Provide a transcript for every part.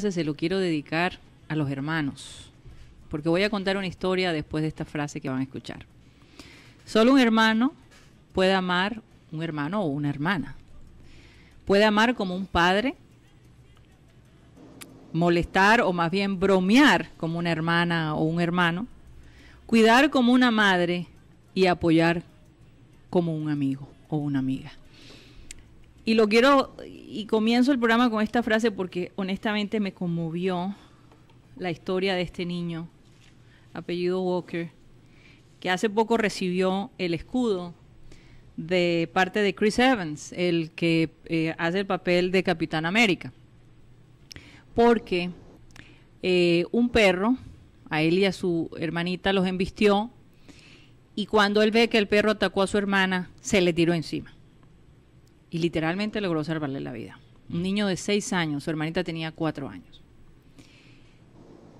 se lo quiero dedicar a los hermanos, porque voy a contar una historia después de esta frase que van a escuchar. Solo un hermano puede amar un hermano o una hermana. Puede amar como un padre, molestar o más bien bromear como una hermana o un hermano, cuidar como una madre y apoyar como un amigo o una amiga. Y lo quiero, y comienzo el programa con esta frase porque honestamente me conmovió la historia de este niño, apellido Walker, que hace poco recibió el escudo de parte de Chris Evans, el que eh, hace el papel de Capitán América. Porque eh, un perro, a él y a su hermanita los embistió, y cuando él ve que el perro atacó a su hermana, se le tiró encima y literalmente logró salvarle la vida. Un niño de seis años, su hermanita tenía cuatro años.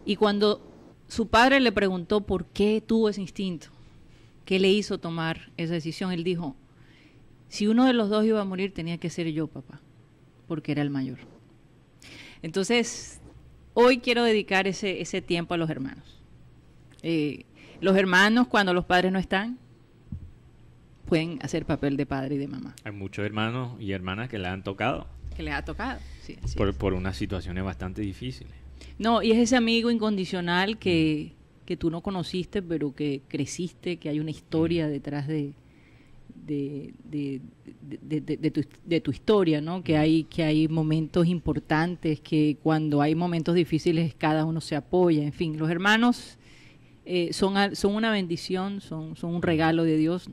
Y cuando su padre le preguntó por qué tuvo ese instinto, qué le hizo tomar esa decisión, él dijo, si uno de los dos iba a morir tenía que ser yo, papá, porque era el mayor. Entonces, hoy quiero dedicar ese, tiempo a los hermanos. Eh, los hermanos cuando los padres no están, pueden hacer papel de padre y de mamá. Hay muchos hermanos y hermanas que le han tocado. Que le ha tocado, sí. por, unas situaciones bastante difíciles. No, y es ese amigo incondicional que, tú no conociste, pero que creciste, que hay una historia mm. detrás de, de, tu, historia, ¿no? Que mm. hay, que hay momentos importantes, que cuando hay momentos difíciles cada uno se apoya, en fin, los hermanos eh, son, son una bendición, son, son un regalo de Dios.